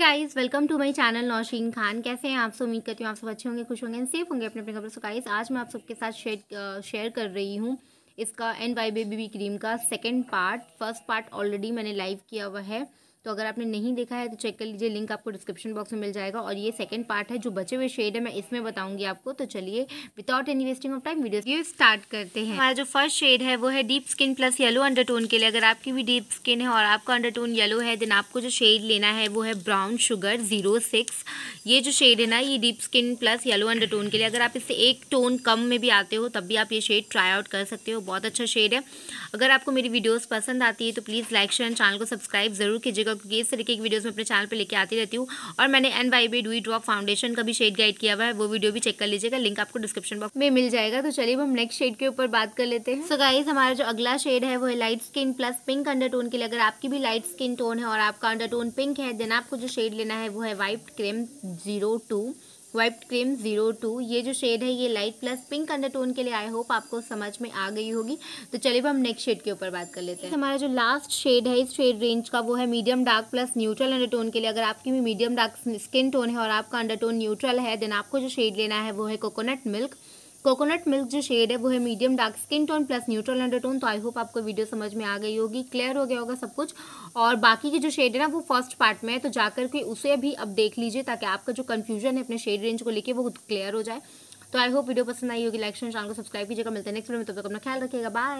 guys welcome to my channel Naushin Khan कैसे हैं आप सब उम्मीद करती हूँ आप सब अच्छे होंगे खुश होंगे सेफ होंगे अपने अपने खबर सो गाइस आज मैं आप सबके साथ शेयर शेयर uh, कर रही हूँ इसका एंड वाई बेबी क्रीम का second part first part already मैंने लाइव किया हुआ है तो अगर आपने नहीं देखा है तो चेक कर लीजिए लिंक आपको डिस्क्रिप्शन बॉक्स में मिल जाएगा और ये सेकंड पार्ट है जो बचे हुए शेड है मैं इसमें बताऊंगी आपको तो चलिए without any wasting of time video start करते हैं हमारा जो फर्स्ट शेड है वो है deep skin plus yellow under के लिए अगर आपकी भी डीप स्किन है और आपका टोन येलो है देन आपको जो शेड लेना है वो है ब्राउन शुगर जीरो सिक्स ये जो शेड है ना ये deep skin plus yellow under के लिए अगर आप इससे एक टोन कम में भी आते हो तब भी आप ये शेड ट्राई आउट कर सकते हो बहुत अच्छा शेड है अगर आपको मेरी वीडियोज़ पसंद आती है तो प्लीज़ लाइक शेयर चैनल को सब्सक्राइब जरूर कीजिएगा रहेगा क्योंकि इस तरीके की वीडियोज़ मैं अपने चैनल पर लेकर आती रहती हूँ और मैंने N Y B dew drop foundation का भी शेड गाइड किया हुआ है वो वीडियो भी चेक कर लीजिएगा लिंक आपको डिस्क्रिप्शन बॉक्स में मिल जाएगा तो चलिए हम नेक्स्ट शेड के ऊपर बात कर लेते हैं सो गाइज हमारा जो अगला शेड है वो है light skin plus pink under tone के लिए अगर आपकी भी लाइट स्किन टोन है और आपका अंडर टोन पिंक है देन आपको जो शेड लेना है वो है white cream zero two whipped cream zero two ये जो शेड है ये लाइट प्लस पिंक अंडरटोन के लिए आई होप आपको समझ में आ गई होगी तो चलिए हम नेक्स्ट शेड के ऊपर बात कर लेते हैं हमारा जो लास्ट शेड है इस शेड रेंज का वो है medium dark plus neutral undertone के लिए अगर आपकी भी मीडियम डार्क स्किन टोन है और आपका अंडरटोन न्यूट्रल है देन आपको जो शेड लेना है वो है कोकोनट मिल्क कोकोनट मिल्क जो शेड है वो है medium dark skin tone plus neutral undertone तो आई होप आपको वीडियो समझ में आ गई होगी क्लियर हो गया होगा सब कुछ और बाकी की जो शेड है ना वो फर्स्ट पार्ट में है तो जाकर के उसे भी अब देख लीजिए ताकि आपका जो कन्फ्यूजन है अपने शेड रेंज को लेकर वो क्लियर हो जाए तो आई होप वीडियो पसंद आई होगी लाइक चैनल को सब्सक्राइब कीजिएगा मिलते हैं नेक्स्ट वीडियो में तब तक अपना ख्याल रखिएगा बाय